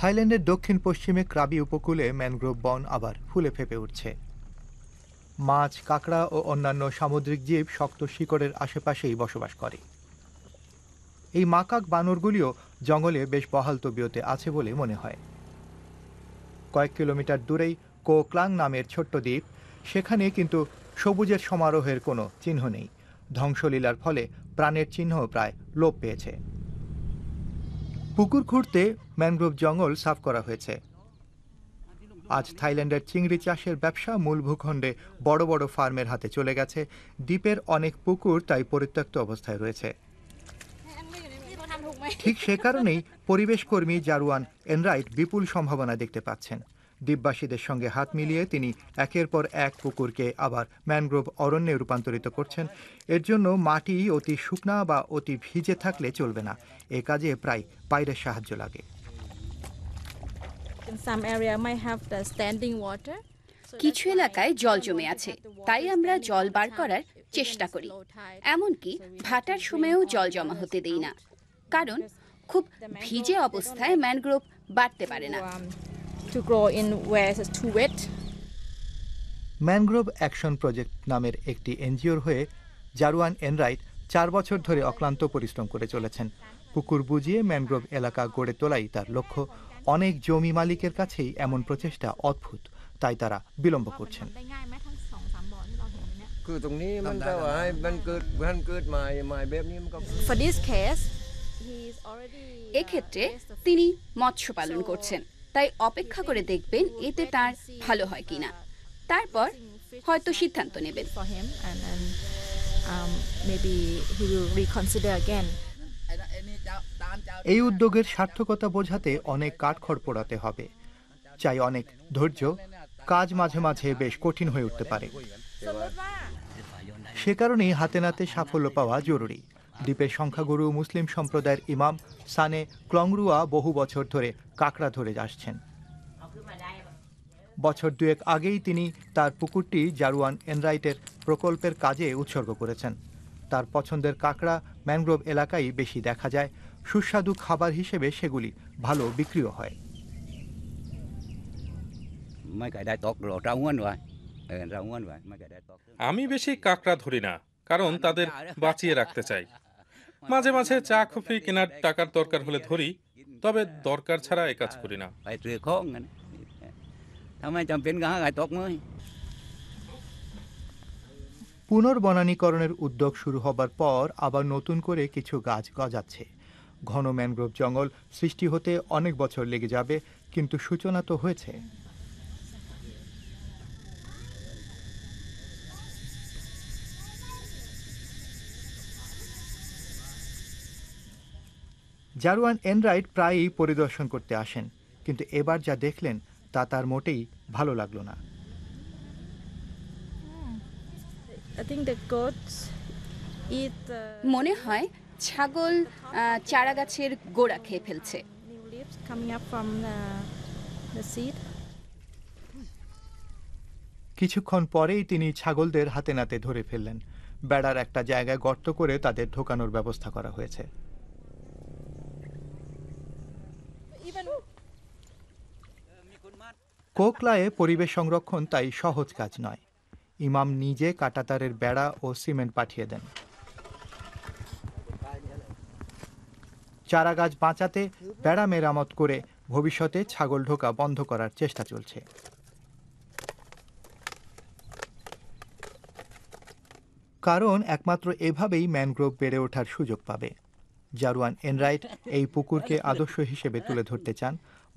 থাইল্যান্ডের দক্ষিণ পশ্চিমে ক্রাবি উপকূলে ম্যানগ্রোভ বন আবার ফুলে ফেপে উঠছে মাছ কাঁকড়া ও অন্যান্য সামুদ্রিক জীব শক্ত শিকড়ের আশেপাশেই বসবাস করে এই মাকাক বানরগুলিও জঙ্গলে বেশ বহাল তবিয়তে আছে বলে মনে হয় কয়েক কিলোমিটার দূরেই ক্লাং নামের ছোট্ট দ্বীপ সেখানে কিন্তু সবুজের সমারোহের কোনো চিহ্ন নেই ধ্বংসলীলার ফলে প্রাণের চিহ্ন প্রায় লোপ পেয়েছে পুকুর খুঁড়তে ম্যানগ্রোভ জঙ্গল সাফ করা হয়েছে আজ থাইল্যান্ডের চিংড়ি চাষের ব্যবসা মূল ভূখণ্ডে বড় বড় ফার্মের হাতে চলে গেছে দ্বীপের অনেক পুকুর তাই পরিত্যক্ত অবস্থায় রয়েছে ঠিক সে কারণেই পরিবেশকর্মী জারুয়ান এনরাইট বিপুল সম্ভাবনা দেখতে পাচ্ছেন দ্বীপবাসীদের সঙ্গে হাত মিলিয়ে তিনি একের পর এক পুকুরকে আবার ম্যানগ্রোভ অরণ্যে রূপান্তরিত করছেন এর জন্য মাটি অতি শুকনা বা অতি ভিজে থাকলে চলবে না এ কাজে প্রায় পাইরের সাহায্য লাগে কিছু এলাকায় জল জমে আছে তাই আমরা জল বার করার চেষ্টা করি এমনকি ভাটার সময়েও জল জমা হতে দেই না কারণ খুব ভিজে অবস্থায় ম্যানগ্রোভ বাড়তে পারে না um, to grow in where it's too wet. Mangrove action project নামের একটি এনজিওর হয়ে জারুয়ান এনরাইট চার বছর ধরে অক্লান্ত পরিশ্রম করে চলেছেন পুকুর বুঝিয়ে ম্যানগ্রোভ এলাকা গড়ে তোলাই তার লক্ষ্য অনেক জমি মালিকের কাছেই এমন প্রচেষ্টা অদ্ভুত তাই তারা বিলম্ব করছেন এক্ষেত্রে তিনি মৎস্য পালন করছেন তাই অপেক্ষা করে দেখবেন এতে তার ভালো হয় কিনা তারপর হয়তো সিদ্ধান্ত নেবেন um, এই উদ্যোগের সার্থকতা বোঝাতে অনেক কাঠখড় পোড়াতে হবে চাই অনেক ধৈর্য কাজ মাঝে মাঝে বেশ কঠিন হয়ে উঠতে পারে সে কারণেই হাতে নাতে সাফল্য পাওয়া জরুরি দ্বীপের সংখ্যাগুরু মুসলিম সম্প্রদায়ের ইমাম সানে ক্লংরুয়া বহু বছর ধরে কাকড়া ধরে আসছেন বছর দুয়েক আগেই তিনি তার পুকুরটি জারুয়ান এনরাইটের প্রকল্পের কাজে উৎসর্গ করেছেন তার পছন্দের কাঁকড়া ম্যানগ্রোভ এলাকায় বেশি দেখা যায় সুস্বাদু খাবার হিসেবে সেগুলি ভালো বিক্রিও হয় আমি বেশি কাঁকড়া ধরি না কারণ তাদের বাঁচিয়ে রাখতে চাই মাঝে মাঝে চা কফি কেনার টাকার দরকার হলে ধরি তবে দরকার ছাড়া এ কাজ করি না পুনর্বনানীকরণের উদ্যোগ শুরু হবার পর আবার নতুন করে কিছু গাছ গজাচ্ছে ঘন ম্যানগ্রোভ জঙ্গল সৃষ্টি হতে অনেক বছর লেগে যাবে কিন্তু সূচনা তো হয়েছে জারুয়ান এনরাইট প্রায়ই পরিদর্শন করতে আসেন কিন্তু এবার যা দেখলেন তা তার মোটেই ভালো লাগলো না uh, মনে হয় ছাগল চারা গাছের গোড়া খেয়ে ফেলছে uh, কিছুক্ষণ পরেই তিনি ছাগলদের হাতে নাতে ধরে ফেললেন বেড়ার একটা জায়গায় গর্ত করে তাদের ঢোকানোর ব্যবস্থা করা হয়েছে কোকলায়ে পরিবেশ সংরক্ষণ তাই সহজ কাজ নয় ইমাম নিজে কাটাতারের বেড়া ও সিমেন্ট পাঠিয়ে দেন চারা গাছ বাঁচাতে বেড়া মেরামত করে ভবিষ্যতে ছাগল ঢোকা বন্ধ করার চেষ্টা চলছে কারণ একমাত্র এভাবেই ম্যানগ্রোভ বেড়ে ওঠার সুযোগ পাবে জারুয়ান এনরাইট এই পুকুরকে আদর্শ হিসেবে তুলে ধরতে চান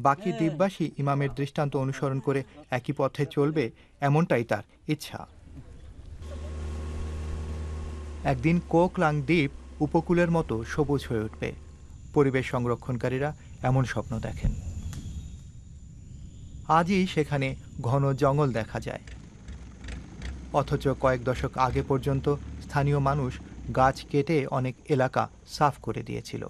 বাকি দ্বীপবাসী ইমামের দৃষ্টান্ত অনুসরণ করে একই পথে চলবে এমনটাই তার ইচ্ছা একদিন কোকলাং দ্বীপ উপকূলের মতো সবুজ হয়ে উঠবে পরিবেশ সংরক্ষণকারীরা এমন স্বপ্ন দেখেন আজই সেখানে ঘন জঙ্গল দেখা যায় অথচ কয়েক দশক আগে পর্যন্ত স্থানীয় মানুষ গাছ কেটে অনেক এলাকা সাফ করে দিয়েছিল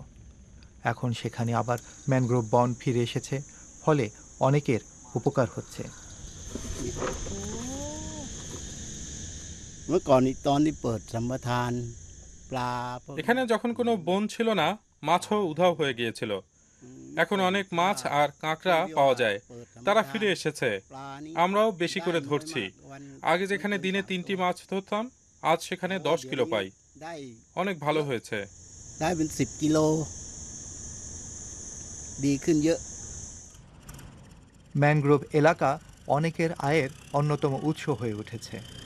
এখন সেখানে আবার ম্যানগ্রোভ বন ফিরে এসেছে ফলে অনেকের উপকার হচ্ছে এখানে যখন কোনো বন ছিল না মাছও উধাও হয়ে গিয়েছিল এখন অনেক মাছ আর কাঁকড়া পাওয়া যায় তারা ফিরে এসেছে আমরাও বেশি করে ধরছি আগে যেখানে দিনে তিনটি মাছ ধরতাম আজ সেখানে দশ কিলো পাই অনেক ভালো হয়েছে ได้เป็นสิบกิโล ดีขึ้นเยอะ ম্যানগ্রোভ এলাকা অনেকের আয়ের অন্যতম উৎস হয়ে উঠেছে